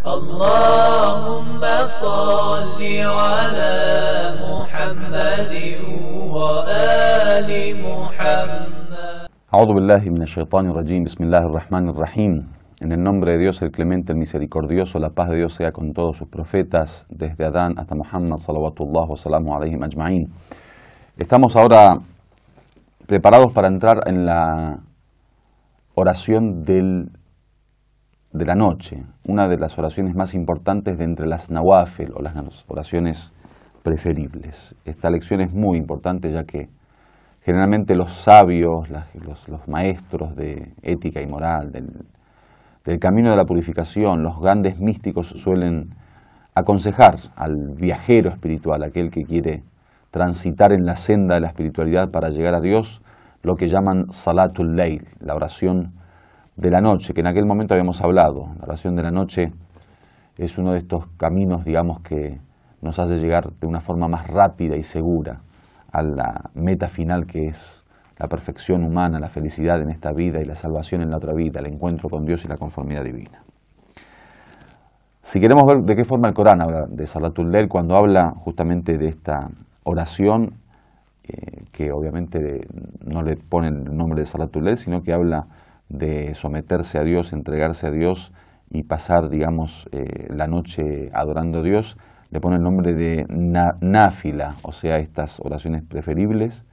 اللهم صل على محمد وآل محمد أعوذ بالله من الشيطان الرجيم بسم الله En el nombre de Dios, el clemente, el misericordioso, la paz de Dios sea con todos sus profetas, desde Adán hasta Muhammad, salawatullah wa salamu alayhim ajma'in. Estamos ahora preparados para entrar en la oración del de la noche, una de las oraciones más importantes de entre las nawafel o las oraciones preferibles. Esta lección es muy importante ya que generalmente los sabios, los, maestros de ética y moral, del, del camino de la purificación, los grandes místicos suelen aconsejar al viajero espiritual, aquel que quiere transitar en la senda de la espiritualidad para llegar a Dios, lo que llaman Salatul Layl, la oración de la noche, que en aquel momento habíamos hablado. La oración de la noche es uno de estos caminos, digamos, que nos hace llegar de una forma más rápida y segura a la meta final que es la perfección humana, la felicidad en esta vida y la salvación en la otra vida, el encuentro con Dios y la conformidad divina. Si queremos ver de qué forma el Corán habla de Salatul cuando habla justamente de esta oración, eh, que obviamente no le pone el nombre de Salatul Lel sino que habla de someterse a Dios, entregarse a Dios y pasar, digamos, eh, la noche adorando a Dios, le pone el nombre de náfila, o sea, estas oraciones preferibles.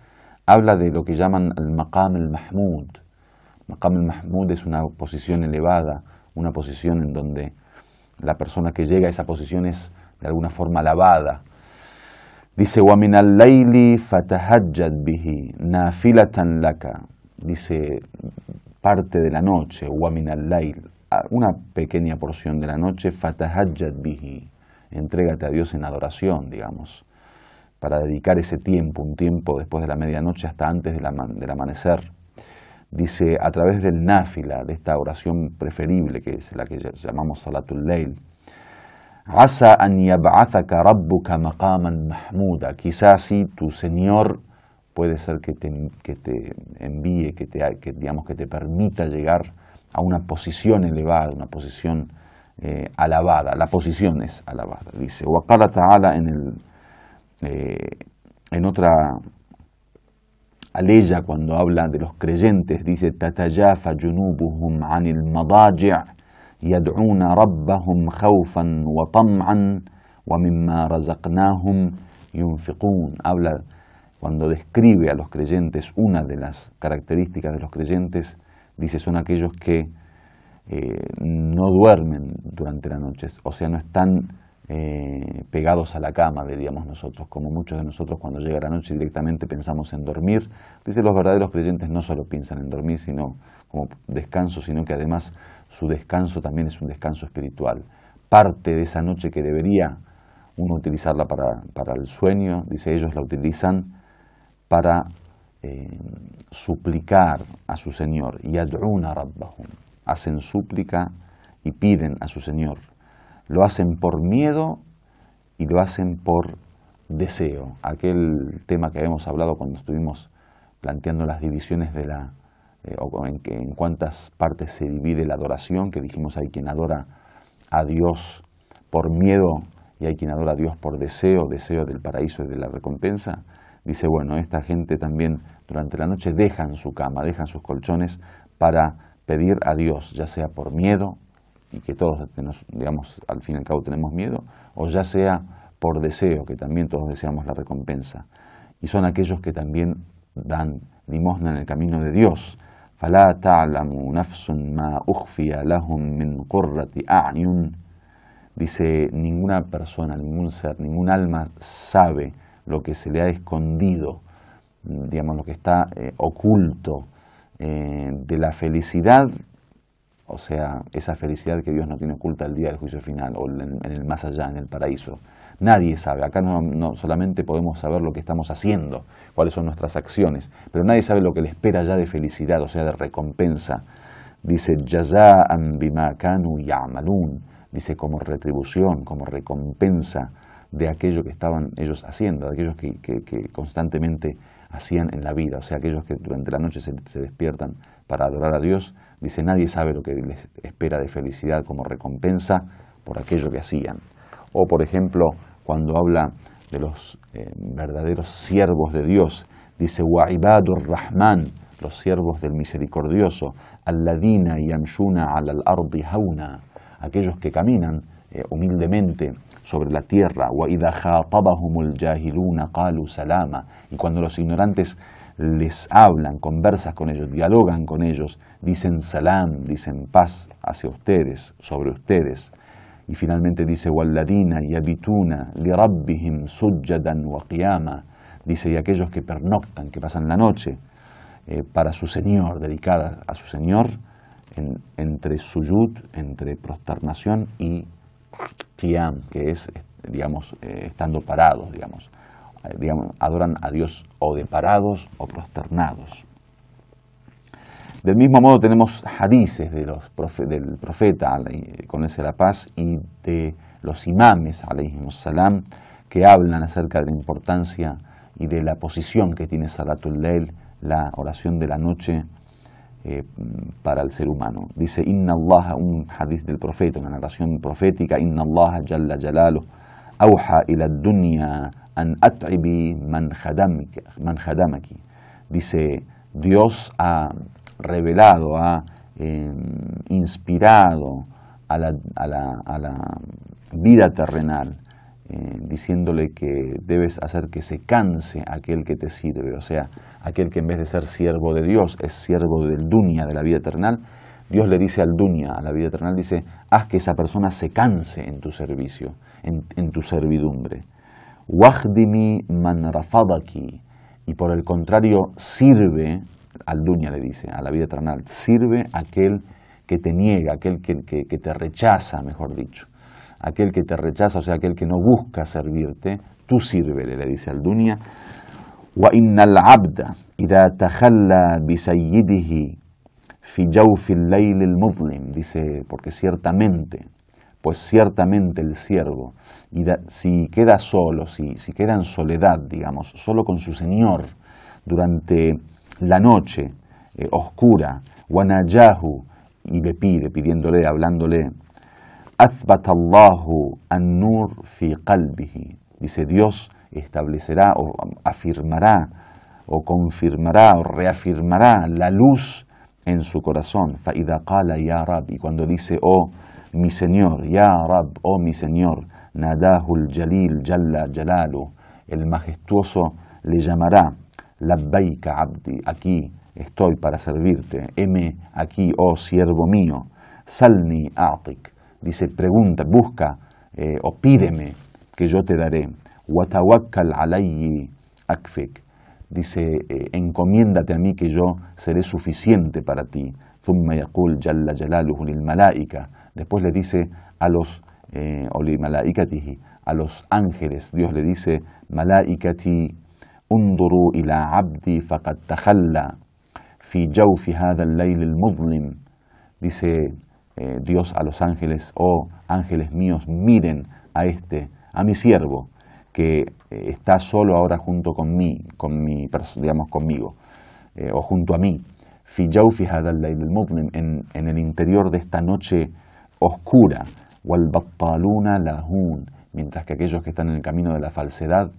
Habla de lo que llaman el maqam el mahmud. Maqam el mahmud es una posición elevada, una posición en donde la persona que llega a esa posición es de alguna forma alabada. Dice, laka Dice, parte de la noche, una pequeña porción de la noche, fatahajat bihi, entrégate a Dios en adoración, digamos, para dedicar ese tiempo, un tiempo después de la medianoche hasta antes del, amanecer. Dice, a través del náfila, de esta oración preferible, que es la que llamamos Salatul Layl, Asa an Quizás si tu Señor puede ser que te, que te envíe, que te, que, digamos, que te permita llegar a una posición elevada, una posición eh, alabada. La posición es alabada, dice. Wakala Ta'ala en, eh, en otra aleya cuando habla de los creyentes, dice Tatayafa junubuhum anil madaji' يدعون ربهم خوفا وطمعا ومما razaqnahum ينفقون habla cuando describe a los creyentes, una de las características de los creyentes, dice, son aquellos que eh, no duermen durante la noche, o sea, no están eh, pegados a la cama, diríamos nosotros, como muchos de nosotros cuando llega la noche directamente pensamos en dormir. Dice, los verdaderos creyentes no solo piensan en dormir, sino como descanso, sino que además su descanso también es un descanso espiritual. Parte de esa noche que debería uno utilizarla para, para el sueño, dice ellos la utilizan para eh, suplicar a su Señor. y a rabbahum. Hacen súplica y piden a su Señor. Lo hacen por miedo y lo hacen por deseo. Aquel tema que habíamos hablado cuando estuvimos planteando las divisiones de la eh, o en, en, cuántas partes se divide la adoración, que dijimos hay quien adora a Dios por miedo y hay quien adora a Dios por deseo, deseo del paraíso y de la recompensa dice, bueno, esta gente también durante la noche dejan su cama, dejan sus colchones para pedir a Dios, ya sea por miedo, y que todos, digamos, al fin y al cabo tenemos miedo, o ya sea por deseo, que también todos deseamos la recompensa. Y son aquellos que también dan limosna en el camino de Dios. dice ninguna persona, ningún ser, ningún alma sabe lo que se le ha escondido, digamos, lo que está eh, oculto eh, de la felicidad, o sea, esa felicidad que Dios no tiene oculta el día del juicio final o en, el más allá, en el paraíso. Nadie sabe, acá no, solamente podemos saber lo que estamos haciendo, cuáles son nuestras acciones, pero nadie sabe lo que le espera ya de felicidad, o sea, de recompensa. Dice, yaya ambimakanu ya'malun, dice como retribución, como recompensa de aquello que estaban ellos haciendo, de aquellos que, constantemente hacían en la vida, o sea, aquellos que durante la noche se, despiertan para adorar a Dios, dice, nadie sabe lo que les espera de felicidad como recompensa por aquello que hacían. O, por ejemplo, cuando habla de los eh, verdaderos siervos de Dios, dice, Wa'ibadur Rahman, los siervos del misericordioso, Alladina y Amshuna al ardi Hauna, aquellos que caminan eh, humildemente sobre la tierra. Y cuando los ignorantes les hablan, conversas con ellos, dialogan con ellos, dicen salam, dicen paz hacia ustedes, sobre ustedes. Y finalmente dice, Walladina y li rabbihim Dice, y aquellos que pernoctan, que pasan la noche eh, para su Señor, dedicada a su Señor, entre suyud, entre prosternación y que es, eh, digamos, eh, estando parados, eh, digamos. Adoran a Dios o de parados o prosternados. Del mismo modo tenemos hadices de los del profeta, con ese la paz, y de los imames, salam, que hablan acerca de la importancia y de la posición que tiene Salatul Leil, la oración de la noche, eh, para el ser humano. Dice Inna Allah, un hadiz del profeta, una narración profética, Inna Allah Jalla Jalalu, auha ila dunya an at'ibi man khadamaki. Dice, Dios ha revelado, ha eh, inspirado a la, a, la, a la vida terrenal eh, diciéndole que debes hacer que se canse aquel que te sirve, o sea, aquel que en vez de ser siervo de Dios es siervo del dunia, de la vida eterna, Dios le dice al dunia, a la vida eterna, dice, haz que esa persona se canse en tu servicio, en, tu servidumbre. Wahdimi manrafabaki Y por el contrario, sirve, al dunya le dice, a la vida eterna, sirve aquel que te niega, aquel que te rechaza, mejor dicho aquel que te rechaza, o sea, aquel que no busca servirte, tú sírvele, le dice al Dunia. dice porque ciertamente pues ciertamente el siervo si queda solo si, queda en soledad digamos solo con su señor durante la noche eh, oscura yahu y le pide pidiéndole hablándole أثبت الله Nur fi قلبه dice Dios establecerá o afirmará o confirmará o reafirmará la luz en su corazón. فإذا قال ya y cuando dice oh mi Señor, ya Rab, oh mi Señor, Nadahul Jalil, Jalla Jalalu, el majestuoso le llamará, Labbaika Abdi, aquí estoy para servirte, heme aquí, oh siervo mío, Salni Atik, Dice, pregunta, busca eh, o pídeme que yo te daré. Watawakkal alayyi akfik. Dice, eh, encomiéndate a mí que yo seré suficiente para ti. Thumma yaqul jalla jalaluhu lil malaika. Después le dice a los eh, a los ángeles, Dios le dice, malaikati unduru ila abdi faqad tajalla fi jawfi hadha al-layl al Dice, eh, Dios a los ángeles, oh ángeles míos, miren a este, a mi siervo, que eh, está solo ahora junto con mí, con mi, digamos conmigo, eh, o junto a mí. En, en el interior de esta noche oscura, mientras que aquellos que están en el camino de la falsedad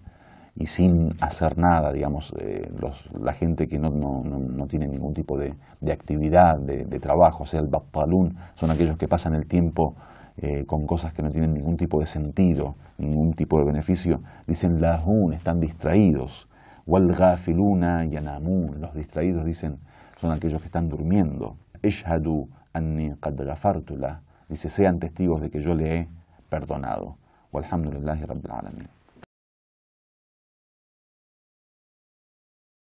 y sin hacer nada, digamos, eh, los, la gente que no, tiene ningún tipo de, actividad, de, trabajo, o sea, el bapalún, son aquellos que pasan el tiempo eh, con cosas que no tienen ningún tipo de sentido, ningún tipo de beneficio, dicen lahun, están distraídos, wal y yanamun, los distraídos dicen, son aquellos que están durmiendo, eshadu anni qad dice, sean testigos de que yo le he perdonado, walhamdulillahi rabbil alamin.